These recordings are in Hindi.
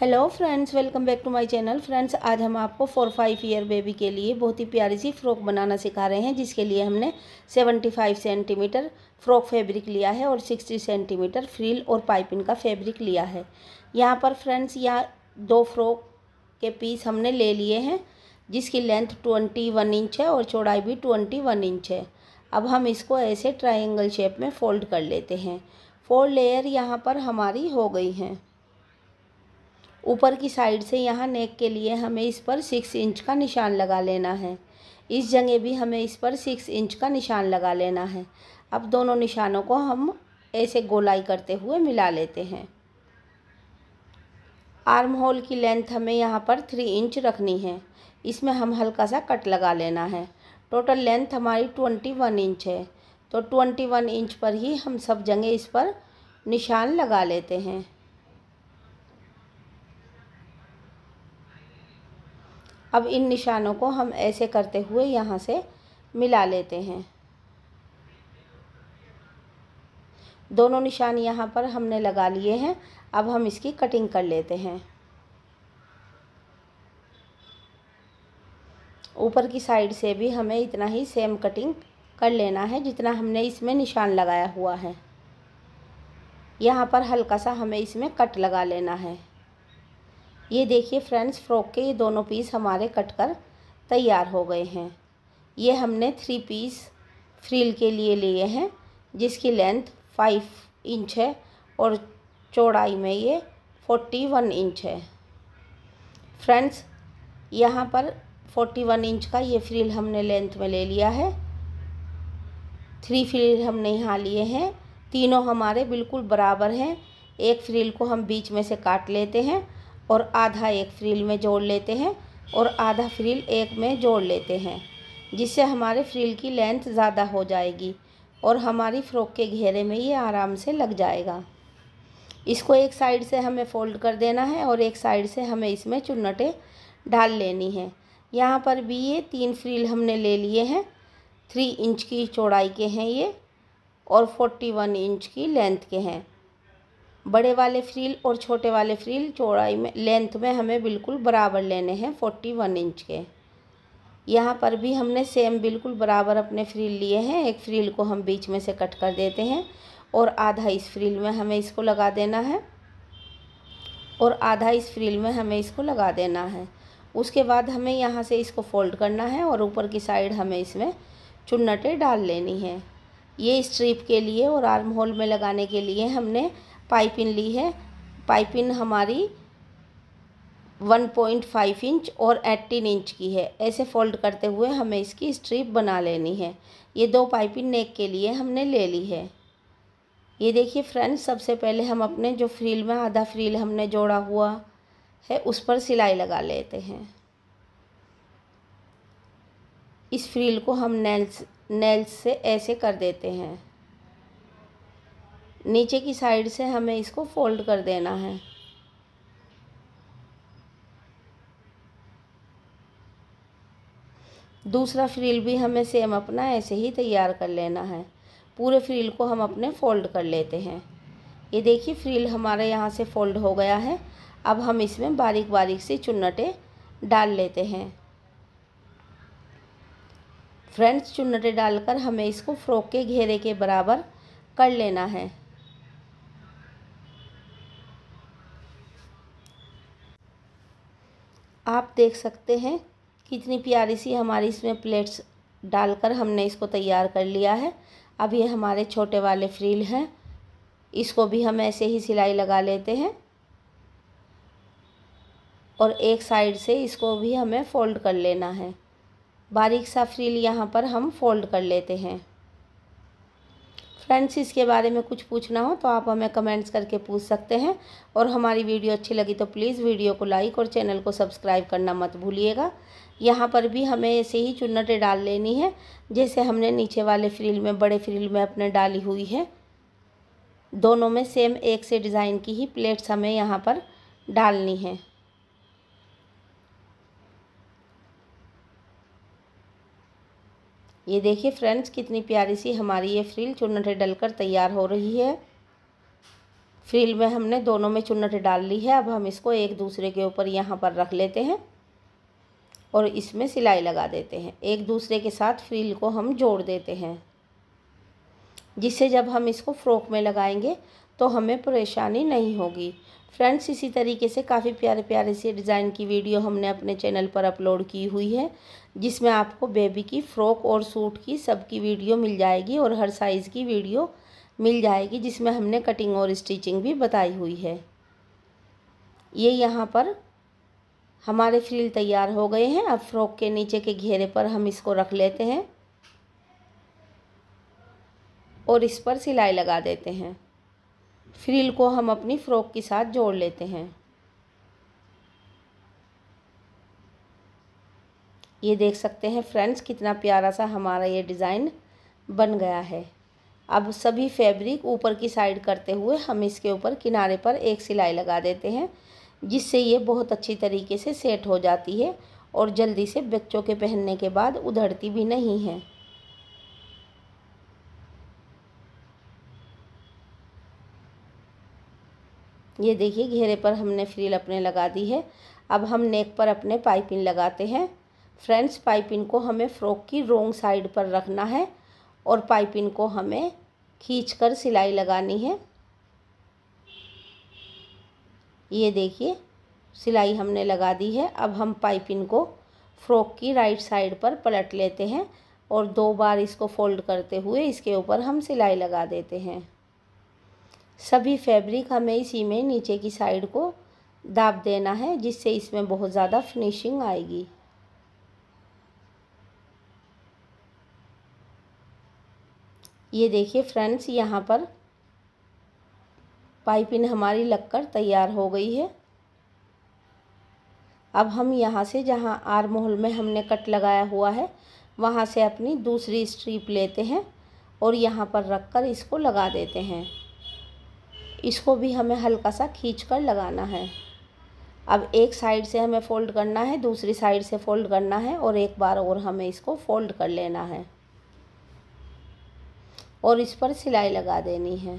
hello friends welcome back to my channel friends आज हम आपको फोर फाइव ईयर बेबी के लिए बहुत ही प्यारी सी फ्रॉक बनाना सिखा रहे हैं जिसके लिए हमने seventy five centimetre frock fabric लिया है और सिक्सटी सेंटीमीटर फ्रील और पाइपिंग का फैब्रिक लिया है यहाँ पर फ्रेंड्स यहाँ दो फ्रॉक के पीस हमने ले लिए हैं जिसकी लेंथ ट्वेंटी वन इंच है और चौड़ाई भी ट्वेंटी वन इंच है अब हम इसको ऐसे ट्राइंगल शेप में फ़ोल्ड कर लेते हैं फोर लेयर यहाँ पर हमारी हो गई हैं ऊपर की साइड से यहाँ नेक के लिए हमें इस पर सिक्स इंच का निशान लगा लेना है इस जगह भी हमें इस पर सिक्स इंच का निशान लगा लेना है अब दोनों निशानों को हम ऐसे गोलाई करते हुए मिला लेते हैं आर्म होल की लेंथ हमें यहाँ पर थ्री इंच रखनी है इसमें हम हल्का सा कट लगा लेना है टोटल लेंथ हमारी ट्वेंटी वन इंच है तो ट्वेंटी वन इंच पर ही हम सब जगह इस पर निशान लगा लेते हैं अब इन निशानों को हम ऐसे करते हुए यहाँ से मिला लेते हैं दोनों निशान यहाँ पर हमने लगा लिए हैं अब हम इसकी कटिंग कर लेते हैं ऊपर की साइड से भी हमें इतना ही सेम कटिंग कर लेना है जितना हमने इसमें निशान लगाया हुआ है यहाँ पर हल्का सा हमें इसमें कट लगा लेना है ये देखिए फ्रेंड्स फ़्रॉक के ये दोनों पीस हमारे कट कर तैयार हो गए हैं ये हमने थ्री पीस फ्रील के लिए लिए हैं जिसकी लेंथ फाइव इंच है और चौड़ाई में ये फोर्टी वन इंच है फ्रेंड्स यहाँ पर फोर्टी वन इंच का ये फ्रील हमने लेंथ में ले लिया है थ्री फ्रील हमने यहाँ लिए हैं तीनों हमारे बिल्कुल बराबर हैं एक फ्रील को हम बीच में से काट लेते हैं और आधा एक फ्रील में जोड़ लेते हैं और आधा फ्रील एक में जोड़ लेते हैं जिससे हमारे फ्रील की लेंथ ज़्यादा हो जाएगी और हमारी फ़्रॉक के घेरे में ये आराम से लग जाएगा इसको एक साइड से हमें फ़ोल्ड कर देना है और एक साइड से हमें इसमें चुन्नटें डाल लेनी है यहाँ पर भी ये तीन फ्रील हमने ले लिए हैं थ्री इंच की चौड़ाई के हैं ये और फोर्टी वन इंच की लेंथ के हैं बड़े वाले फ्रील और छोटे वाले फ्रील चौड़ाई में लेंथ में हमें बिल्कुल बराबर लेने हैं फोर्टी वन इंच के यहाँ पर भी हमने सेम बिल्कुल बराबर अपने फ्रील लिए हैं एक फ्रील को हम बीच में से कट कर देते हैं और आधा इस फ्रील में हमें इसको लगा देना है और आधा इस फ्रील में हमें इसको लगा देना है उसके बाद हमें यहाँ से इसको फोल्ड करना है और ऊपर की साइड हमें इसमें चुन्नटें डाल लेनी है ये स्ट्रीप के लिए और आर्म होल में लगाने के लिए हमने पाइपिन ली है पाइपिन हमारी 1.5 इंच और 18 इंच की है ऐसे फोल्ड करते हुए हमें इसकी स्ट्रिप बना लेनी है ये दो पाइपिंग नेक के लिए हमने ले ली है ये देखिए फ्रेंड्स सबसे पहले हम अपने जो फ्रील में आधा फ्रील हमने जोड़ा हुआ है उस पर सिलाई लगा लेते हैं इस फ्रील को हम नेल्स नेल्स से ऐसे कर देते हैं नीचे की साइड से हमें इसको फोल्ड कर देना है दूसरा फ्रिल भी हमें सेम अपना ऐसे ही तैयार कर लेना है पूरे फ्रिल को हम अपने फ़ोल्ड कर लेते हैं ये देखिए फ्रिल हमारे यहाँ से फ़ोल्ड हो गया है अब हम इसमें बारीक बारीक से चुन्नटें डाल लेते हैं फ्रेंड्स चुनटे डालकर हमें इसको फ्रॉक के घेरे के बराबर कर लेना है आप देख सकते हैं कितनी प्यारी सी हमारी इसमें प्लेट्स डालकर हमने इसको तैयार कर लिया है अब ये हमारे छोटे वाले फ्रील हैं इसको भी हम ऐसे ही सिलाई लगा लेते हैं और एक साइड से इसको भी हमें फोल्ड कर लेना है बारीक सा फ्रिल यहाँ पर हम फोल्ड कर लेते हैं फ्रेंड्स इसके बारे में कुछ पूछना हो तो आप हमें कमेंट्स करके पूछ सकते हैं और हमारी वीडियो अच्छी लगी तो प्लीज़ वीडियो को लाइक और चैनल को सब्सक्राइब करना मत भूलिएगा यहाँ पर भी हमें ऐसे ही चुन्नटें डाल लेनी है जैसे हमने नीचे वाले फ्रिल में बड़े फ्रिल में अपने डाली हुई है दोनों में सेम एक से डिज़ाइन की ही प्लेट्स हमें यहाँ पर डालनी है ये देखिए फ्रेंड्स कितनी प्यारी सी हमारी ये फ्रिल चुनटे डलकर तैयार हो रही है फ्रिल में हमने दोनों में चुनटे डाल ली है अब हम इसको एक दूसरे के ऊपर यहाँ पर रख लेते हैं और इसमें सिलाई लगा देते हैं एक दूसरे के साथ फ्रिल को हम जोड़ देते हैं जिससे जब हम इसको फ्रॉक में लगाएंगे तो हमें परेशानी नहीं होगी फ्रेंड्स इसी तरीके से काफ़ी प्यारे प्यारे से डिज़ाइन की वीडियो हमने अपने चैनल पर अपलोड की हुई है जिसमें आपको बेबी की फ़्रॉक और सूट की सबकी वीडियो मिल जाएगी और हर साइज़ की वीडियो मिल जाएगी जिसमें हमने कटिंग और स्टिचिंग भी बताई हुई है ये यहाँ पर हमारे फ्रिल तैयार हो गए हैं अब फ्रॉक के नीचे के घेरे पर हम इसको रख लेते हैं और इस पर सिलाई लगा देते हैं फ्रिल को हम अपनी फ़्रॉक के साथ जोड़ लेते हैं ये देख सकते हैं फ्रेंड्स कितना प्यारा सा हमारा ये डिज़ाइन बन गया है अब सभी फैब्रिक ऊपर की साइड करते हुए हम इसके ऊपर किनारे पर एक सिलाई लगा देते हैं जिससे ये बहुत अच्छी तरीके से सेट हो जाती है और जल्दी से बच्चों के पहनने के बाद उधड़ती भी नहीं है ये देखिए घेरे पर हमने फ्रील अपने लगा दी है अब हम नेक पर अपने पाइपिंग लगाते हैं फ्रेंड्स पाइपिन को हमें फ्रॉक की रोंग साइड पर रखना है और पाइपिन को हमें खींचकर सिलाई लगानी है ये देखिए सिलाई हमने लगा दी है अब हम पाइपिन को फ्रॉक की राइट साइड पर पलट लेते हैं और दो बार इसको फोल्ड करते हुए इसके ऊपर हम सिलाई लगा देते हैं सभी फैब्रिक हमें इसी में नीचे की साइड को दाब देना है जिससे इसमें बहुत ज़्यादा फिनिशिंग आएगी ये देखिए फ्रेंड्स यहाँ पर पाइपिंग हमारी लगकर तैयार हो गई है अब हम यहाँ से जहाँ आर्म होल में हमने कट लगाया हुआ है वहाँ से अपनी दूसरी स्ट्रीप लेते हैं और यहाँ पर रख कर इसको लगा देते हैं इसको भी हमें हल्का सा खींच कर लगाना है अब एक साइड से हमें फ़ोल्ड करना है दूसरी साइड से फ़ोल्ड करना है और एक बार और हमें इसको फ़ोल्ड कर लेना है और इस पर सिलाई लगा देनी है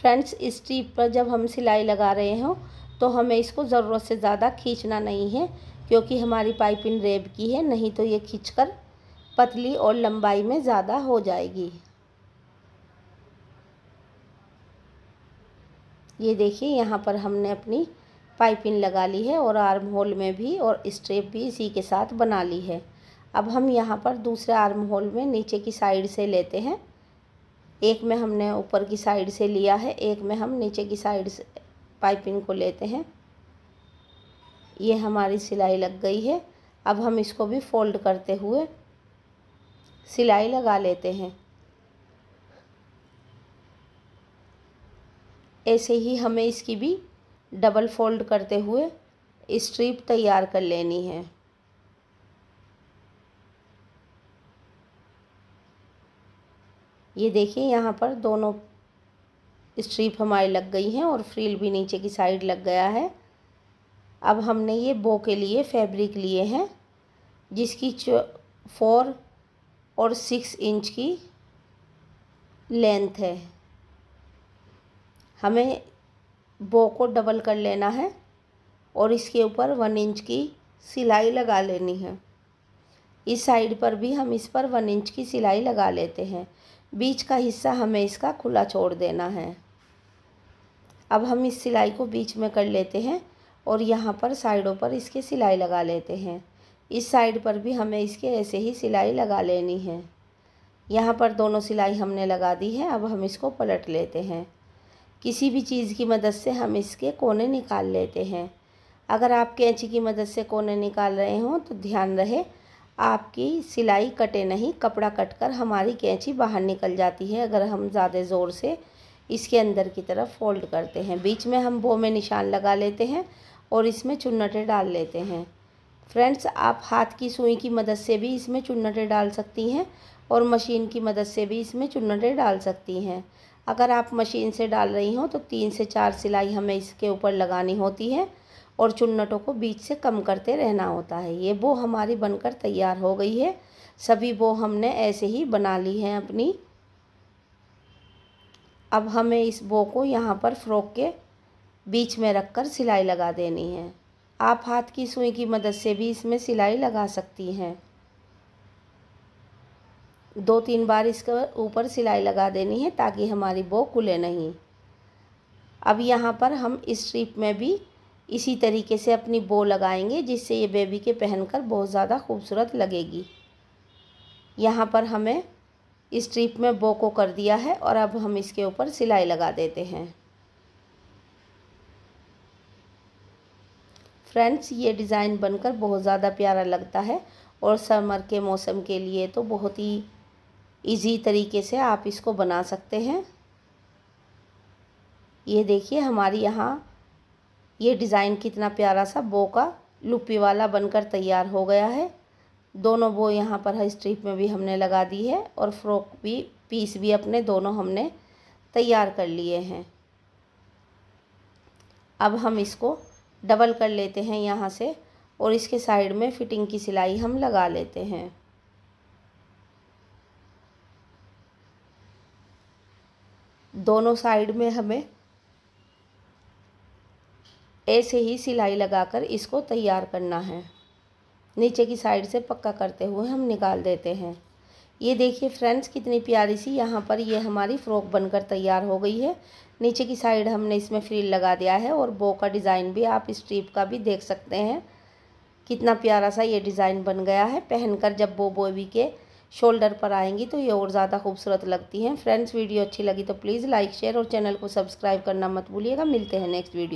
फ्रेंड्स इस टीप पर जब हम सिलाई लगा रहे हों तो हमें इसको ज़रूरत से ज़्यादा खींचना नहीं है क्योंकि हमारी पाइपिंग रेब की है नहीं तो ये खींचकर पतली और लंबाई में ज़्यादा हो जाएगी ये देखिए यहाँ पर हमने अपनी पाइपिंग लगा ली है और आर्म होल में भी और स्ट्रेप भी इसी के साथ बना ली है अब हम यहाँ पर दूसरे आर्म होल में नीचे की साइड से लेते हैं एक में हमने ऊपर की साइड से लिया है एक में हम नीचे की साइड से पाइपिंग को लेते हैं ये हमारी सिलाई लग गई है अब हम इसको भी फोल्ड करते हुए सिलाई लगा लेते हैं ऐसे ही हमें इसकी भी डबल फोल्ड करते हुए स्ट्रिप तैयार कर लेनी है ये देखिए यहाँ पर दोनों स्ट्रीप हमारी लग गई हैं और फ्रील भी नीचे की साइड लग गया है अब हमने ये बो के लिए फैब्रिक लिए हैं जिसकी फोर और सिक्स इंच की लेंथ है हमें बो को डबल कर लेना है और इसके ऊपर वन इंच की सिलाई लगा लेनी है इस साइड पर भी हम इस पर वन इंच की सिलाई लगा लेते हैं बीच का हिस्सा हमें इसका खुला छोड़ देना है अब हम इस सिलाई को बीच में कर लेते हैं और यहाँ पर साइडों पर इसके सिलाई लगा लेते हैं इस साइड पर भी हमें इसके ऐसे ही सिलाई लगा लेनी है यहाँ पर दोनों सिलाई हमने लगा दी है अब हम इसको पलट लेते हैं किसी भी चीज़ की मदद से हम इसके कोने निकाल लेते हैं अगर आप कैंची की मदद से कोने निकाल रहे हों तो ध्यान रहे आपकी सिलाई कटे नहीं कपड़ा कटकर हमारी कैंची बाहर निकल जाती है अगर हम ज़्यादा ज़ोर से इसके अंदर की तरफ फोल्ड करते हैं बीच में हम बो में निशान लगा लेते हैं और इसमें चुन्नटे डाल लेते हैं फ्रेंड्स आप हाथ की सुई की मदद से भी इसमें चुन्नटे डाल सकती हैं और मशीन की मदद से भी इसमें चुन्नटे डाल सकती हैं अगर आप मशीन से डाल रही हों तो तीन से चार सिलाई हमें इसके ऊपर लगानी होती है और चुन्नटों को बीच से कम करते रहना होता है ये बो हमारी बनकर तैयार हो गई है सभी बो हमने ऐसे ही बना ली हैं अपनी अब हमें इस बो को यहाँ पर फ्रॉक के बीच में रखकर सिलाई लगा देनी है आप हाथ की सुई की मदद से भी इसमें सिलाई लगा सकती हैं दो तीन बार इसके ऊपर सिलाई लगा देनी है ताकि हमारी बो खुले नहीं अब यहाँ पर हम इस स्ट्रिप में भी इसी तरीके से अपनी बो लगाएंगे जिससे ये बेबी के पहनकर बहुत ज़्यादा खूबसूरत लगेगी यहाँ पर हमें इस स्ट्रिप में बो को कर दिया है और अब हम इसके ऊपर सिलाई लगा देते हैं फ्रेंड्स ये डिज़ाइन बनकर बहुत ज़्यादा प्यारा लगता है और समर के मौसम के लिए तो बहुत ही इजी तरीके से आप इसको बना सकते हैं ये देखिए हमारी यहाँ ये डिज़ाइन कितना प्यारा सा बो का लुपी वाला बनकर तैयार हो गया है दोनों बो यहाँ पर है स्ट्रिप में भी हमने लगा दी है और फ्रॉक भी पीस भी अपने दोनों हमने तैयार कर लिए हैं अब हम इसको डबल कर लेते हैं यहाँ से और इसके साइड में फिटिंग की सिलाई हम लगा लेते हैं दोनों साइड में हमें ऐसे ही सिलाई लगाकर इसको तैयार करना है नीचे की साइड से पक्का करते हुए हम निकाल देते हैं ये देखिए फ्रेंड्स कितनी प्यारी सी यहाँ पर ये हमारी फ़्रॉक बनकर तैयार हो गई है नीचे की साइड हमने इसमें फ्रील लगा दिया है और बो का डिज़ाइन भी आप स्ट्रीप का भी देख सकते हैं कितना प्यारा सा ये डिज़ाइन बन गया है पहनकर जब बो बोवी के शोल्डर पर आएंगी तो ये और ज़्यादा खूबसूरत लगती हैं फ्रेंड्स वीडियो अच्छी लगी तो प्लीज़ लाइक शेयर और चैनल को सब्सक्राइब करना मत भूलिएगा मिलते हैं नेक्स्ट वीडियो